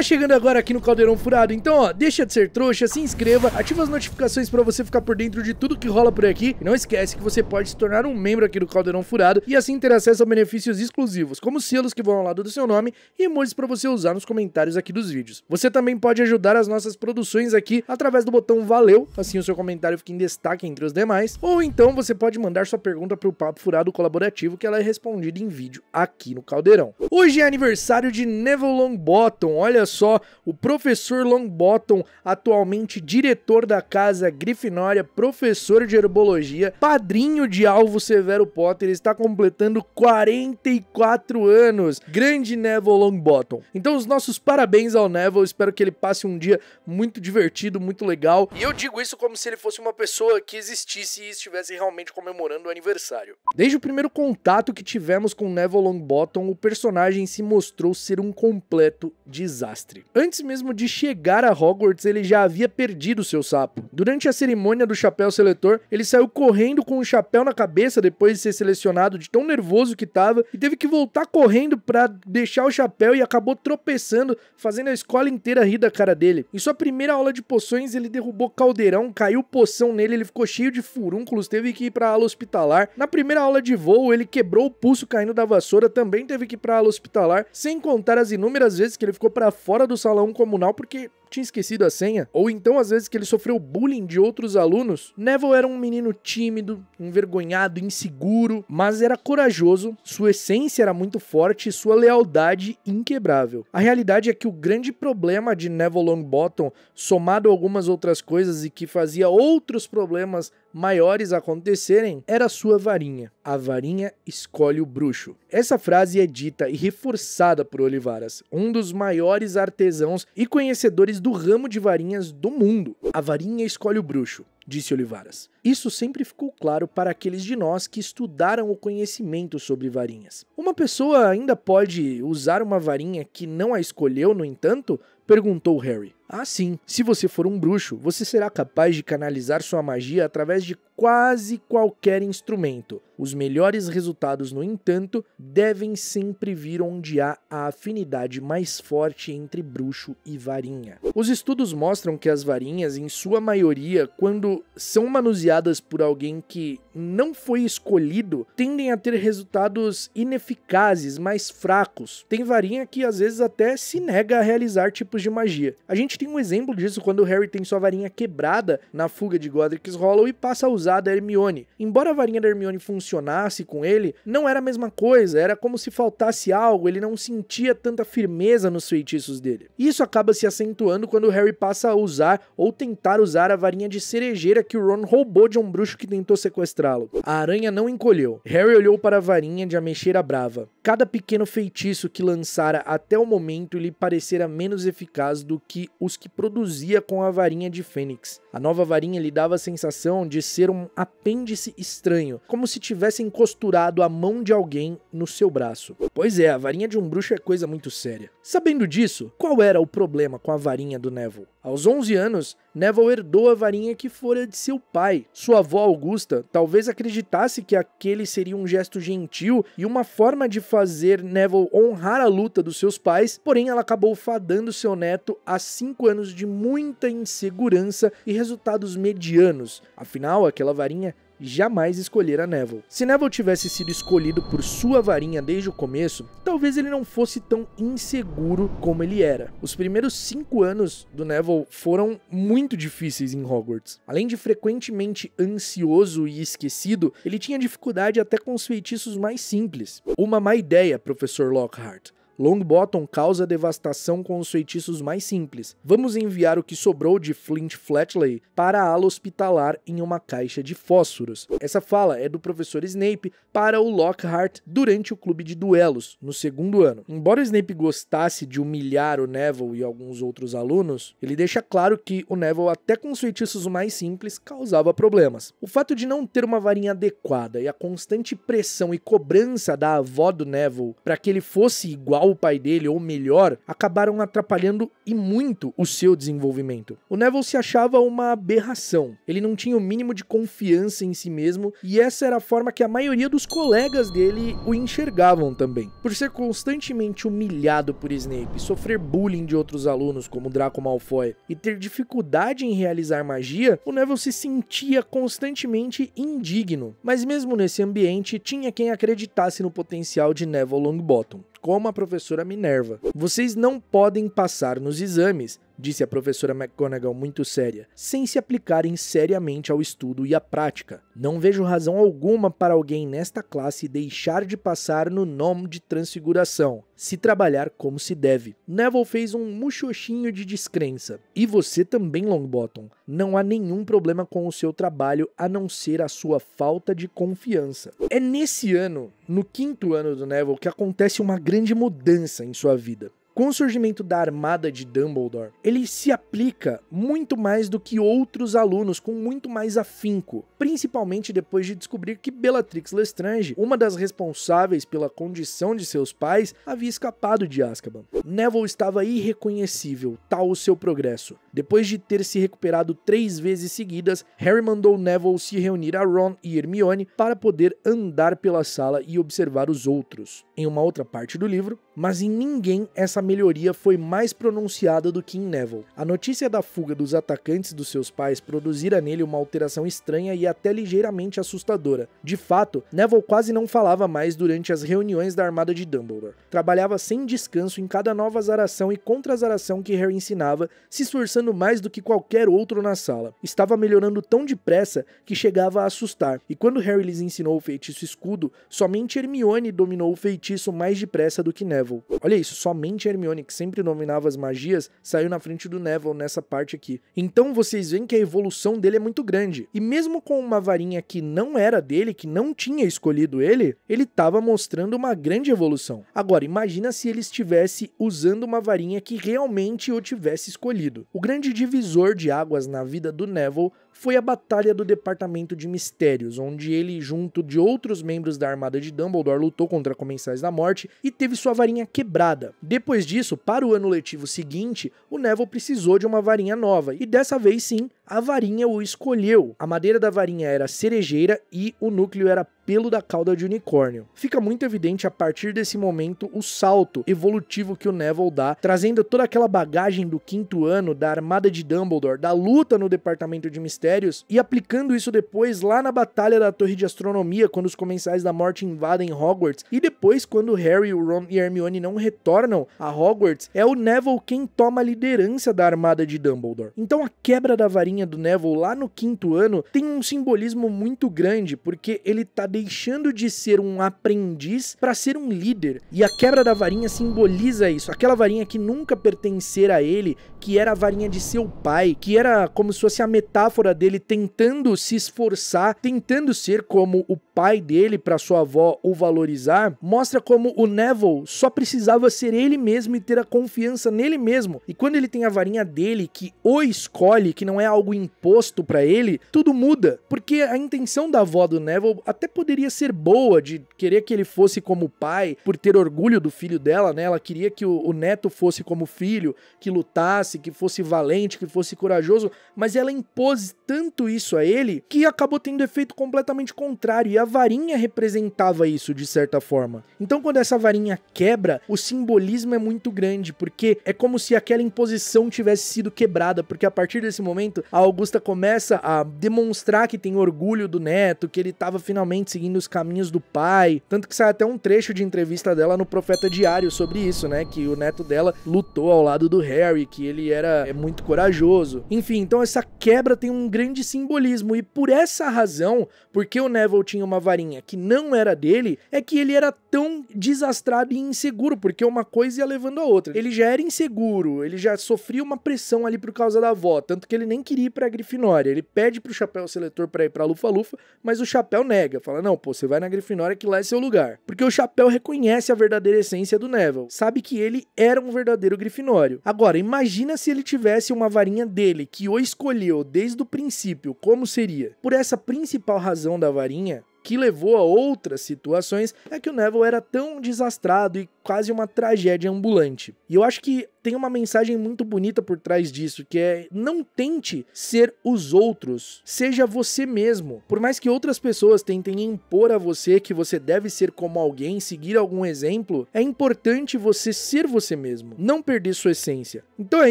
Tá chegando agora aqui no Caldeirão Furado, então ó, deixa de ser trouxa, se inscreva, ativa as notificações pra você ficar por dentro de tudo que rola por aqui. E não esquece que você pode se tornar um membro aqui do Caldeirão Furado e assim ter acesso a benefícios exclusivos, como selos que vão ao lado do seu nome e emojis pra você usar nos comentários aqui dos vídeos. Você também pode ajudar as nossas produções aqui através do botão Valeu, assim o seu comentário fica em destaque entre os demais, ou então você pode mandar sua pergunta pro Papo Furado Colaborativo que ela é respondida em vídeo aqui no Caldeirão. Hoje é aniversário de Neville Longbottom, olha só só, o professor Longbottom, atualmente diretor da Casa Grifinória, professor de herbologia, padrinho de Alvo Severo Potter, está completando 44 anos. Grande Neville Longbottom. Então, os nossos parabéns ao Neville, espero que ele passe um dia muito divertido, muito legal. E eu digo isso como se ele fosse uma pessoa que existisse e estivesse realmente comemorando o aniversário. Desde o primeiro contato que tivemos com Neville Longbottom, o personagem se mostrou ser um completo desastre mestre. Antes mesmo de chegar a Hogwarts, ele já havia perdido seu sapo. Durante a cerimônia do chapéu seletor, ele saiu correndo com o um chapéu na cabeça depois de ser selecionado, de tão nervoso que estava, e teve que voltar correndo para deixar o chapéu e acabou tropeçando, fazendo a escola inteira rir da cara dele. Em sua primeira aula de poções, ele derrubou caldeirão, caiu poção nele, ele ficou cheio de furúnculos, teve que ir para ala hospitalar. Na primeira aula de voo, ele quebrou o pulso caindo da vassoura, também teve que ir para ala hospitalar, sem contar as inúmeras vezes que ele ficou para fora fora do salão comunal porque tinha esquecido a senha, ou então às vezes que ele sofreu bullying de outros alunos, Neville era um menino tímido, envergonhado, inseguro, mas era corajoso, sua essência era muito forte e sua lealdade inquebrável. A realidade é que o grande problema de Neville Longbottom, somado a algumas outras coisas e que fazia outros problemas maiores acontecerem, era sua varinha. A varinha escolhe o bruxo. Essa frase é dita e reforçada por Olivaras, um dos maiores artesãos e conhecedores do ramo de varinhas do mundo. A varinha escolhe o bruxo, disse Olivaras. Isso sempre ficou claro para aqueles de nós que estudaram o conhecimento sobre varinhas. Uma pessoa ainda pode usar uma varinha que não a escolheu, no entanto? perguntou Harry. Ah, sim. Se você for um bruxo, você será capaz de canalizar sua magia através de quase qualquer instrumento. Os melhores resultados, no entanto, devem sempre vir onde há a afinidade mais forte entre bruxo e varinha. Os estudos mostram que as varinhas, em sua maioria, quando são manuseadas por alguém que não foi escolhido, tendem a ter resultados ineficazes, mais fracos. Tem varinha que às vezes até se nega a realizar tipos de magia. A gente tem um exemplo disso quando Harry tem sua varinha quebrada na fuga de Godric's Hollow e passa a usar a da Hermione. Embora a varinha da Hermione funcionasse com ele, não era a mesma coisa, era como se faltasse algo, ele não sentia tanta firmeza nos feitiços dele. Isso acaba se acentuando quando Harry passa a usar ou tentar usar a varinha de cerejeira que o Ron roubou de um bruxo que tentou sequestrá-lo. A aranha não encolheu. Harry olhou para a varinha de ameixeira brava. Cada pequeno feitiço que lançara até o momento lhe parecera menos eficaz do que o que produzia com a varinha de Fênix. A nova varinha lhe dava a sensação de ser um apêndice estranho, como se tivessem costurado a mão de alguém no seu braço. Pois é, a varinha de um bruxo é coisa muito séria. Sabendo disso, qual era o problema com a varinha do Neville? Aos 11 anos, Neville herdou a varinha que fora de seu pai. Sua avó Augusta talvez acreditasse que aquele seria um gesto gentil e uma forma de fazer Neville honrar a luta dos seus pais, porém ela acabou fadando seu neto a cinco anos de muita insegurança e resultados medianos. Afinal, aquela varinha jamais escolher a Neville. Se Neville tivesse sido escolhido por sua varinha desde o começo, talvez ele não fosse tão inseguro como ele era. Os primeiros cinco anos do Neville foram muito difíceis em Hogwarts. Além de frequentemente ansioso e esquecido, ele tinha dificuldade até com os feitiços mais simples. Uma má ideia, professor Lockhart. Longbottom causa devastação com os feitiços mais simples. Vamos enviar o que sobrou de Flint Flatley para a ala hospitalar em uma caixa de fósforos. Essa fala é do professor Snape para o Lockhart durante o clube de duelos, no segundo ano. Embora Snape gostasse de humilhar o Neville e alguns outros alunos, ele deixa claro que o Neville, até com os feitiços mais simples, causava problemas. O fato de não ter uma varinha adequada e a constante pressão e cobrança da avó do Neville para que ele fosse igual o pai dele ou melhor acabaram atrapalhando e muito o seu desenvolvimento. O Neville se achava uma aberração. Ele não tinha o mínimo de confiança em si mesmo e essa era a forma que a maioria dos colegas dele o enxergavam também. Por ser constantemente humilhado por Snape, sofrer bullying de outros alunos como Draco Malfoy e ter dificuldade em realizar magia, o Neville se sentia constantemente indigno. Mas mesmo nesse ambiente, tinha quem acreditasse no potencial de Neville Longbottom como a professora Minerva. Vocês não podem passar nos exames disse a professora McGonagall muito séria, sem se aplicarem seriamente ao estudo e à prática. Não vejo razão alguma para alguém nesta classe deixar de passar no nome de transfiguração, se trabalhar como se deve. Neville fez um muxoxinho de descrença. E você também, Longbottom. Não há nenhum problema com o seu trabalho a não ser a sua falta de confiança. É nesse ano, no quinto ano do Neville, que acontece uma grande mudança em sua vida. Com o surgimento da armada de Dumbledore, ele se aplica muito mais do que outros alunos, com muito mais afinco, principalmente depois de descobrir que Bellatrix Lestrange, uma das responsáveis pela condição de seus pais, havia escapado de Azkaban. Neville estava irreconhecível, tal o seu progresso. Depois de ter se recuperado três vezes seguidas, Harry mandou Neville se reunir a Ron e Hermione para poder andar pela sala e observar os outros em uma outra parte do livro, mas em ninguém essa melhoria foi mais pronunciada do que em Neville. A notícia da fuga dos atacantes dos seus pais produzira nele uma alteração estranha e até ligeiramente assustadora. De fato, Neville quase não falava mais durante as reuniões da armada de Dumbledore. Trabalhava sem descanso em cada nova zaração e contra zaração que Harry ensinava, se esforçando mais do que qualquer outro na sala. Estava melhorando tão depressa que chegava a assustar, e quando Harry lhes ensinou o feitiço escudo, somente Hermione dominou o feitiço feitiço mais depressa do que Neville. Olha isso, somente Hermione, que sempre dominava as magias, saiu na frente do Neville nessa parte aqui. Então vocês veem que a evolução dele é muito grande. E mesmo com uma varinha que não era dele, que não tinha escolhido ele, ele estava mostrando uma grande evolução. Agora, imagina se ele estivesse usando uma varinha que realmente o tivesse escolhido. O grande divisor de águas na vida do Neville foi a Batalha do Departamento de Mistérios, onde ele, junto de outros membros da Armada de Dumbledore, lutou contra Comensais da Morte e teve sua varinha quebrada. Depois disso, para o ano letivo seguinte, o Neville precisou de uma varinha nova, e dessa vez sim, a varinha o escolheu. A madeira da varinha era cerejeira e o núcleo era pelo da cauda de unicórnio. Fica muito evidente a partir desse momento o salto evolutivo que o Neville dá, trazendo toda aquela bagagem do quinto ano, da armada de Dumbledore, da luta no departamento de mistérios e aplicando isso depois lá na batalha da Torre de Astronomia, quando os comensais da morte invadem Hogwarts e depois quando Harry, Ron e Hermione não retornam a Hogwarts, é o Neville quem toma a liderança da armada de Dumbledore. Então a quebra da varinha do Neville lá no quinto ano tem um simbolismo muito grande, porque ele tá de deixando de ser um aprendiz para ser um líder. E a quebra da varinha simboliza isso. Aquela varinha que nunca pertencera a ele, que era a varinha de seu pai, que era como se fosse a metáfora dele tentando se esforçar, tentando ser como o pai dele para sua avó o valorizar, mostra como o Neville só precisava ser ele mesmo e ter a confiança nele mesmo. E quando ele tem a varinha dele que o escolhe, que não é algo imposto para ele, tudo muda, porque a intenção da avó do Neville até poder poderia ser boa de querer que ele fosse como pai, por ter orgulho do filho dela, né? Ela queria que o, o neto fosse como filho, que lutasse, que fosse valente, que fosse corajoso, mas ela impôs tanto isso a ele que acabou tendo efeito completamente contrário. E a varinha representava isso de certa forma. Então, quando essa varinha quebra, o simbolismo é muito grande, porque é como se aquela imposição tivesse sido quebrada, porque a partir desse momento a Augusta começa a demonstrar que tem orgulho do neto, que ele estava finalmente seguindo os caminhos do pai. Tanto que sai até um trecho de entrevista dela no Profeta Diário sobre isso, né? Que o neto dela lutou ao lado do Harry, que ele era é, muito corajoso. Enfim, então essa quebra tem um grande simbolismo e por essa razão, porque o Neville tinha uma varinha que não era dele, é que ele era tão desastrado e inseguro, porque uma coisa ia levando a outra. Ele já era inseguro, ele já sofria uma pressão ali por causa da avó, tanto que ele nem queria ir pra Grifinória. Ele pede pro Chapéu Seletor para ir pra Lufa-Lufa, mas o Chapéu nega, falando fala: não, pô, você vai na Grifinória que lá é seu lugar. Porque o Chapéu reconhece a verdadeira essência do Neville, sabe que ele era um verdadeiro Grifinório. Agora, imagina se ele tivesse uma varinha dele, que o escolheu desde o princípio, como seria? Por essa principal razão da varinha, que levou a outras situações é que o Neville era tão desastrado e quase uma tragédia ambulante. E eu acho que tem uma mensagem muito bonita por trás disso, que é não tente ser os outros, seja você mesmo. Por mais que outras pessoas tentem impor a você que você deve ser como alguém, seguir algum exemplo, é importante você ser você mesmo, não perder sua essência. Então é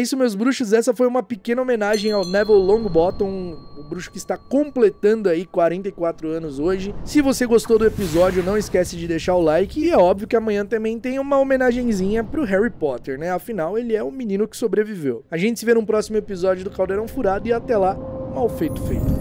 isso, meus bruxos, essa foi uma pequena homenagem ao Neville Longbottom, o bruxo que está completando aí 44 anos hoje. Se você gostou do episódio, não esquece de deixar o like. E é óbvio que amanhã também tem uma homenagenzinha pro Harry Potter, né? Afinal, ele é o menino que sobreviveu. A gente se vê no próximo episódio do Caldeirão Furado e até lá, mal feito feito.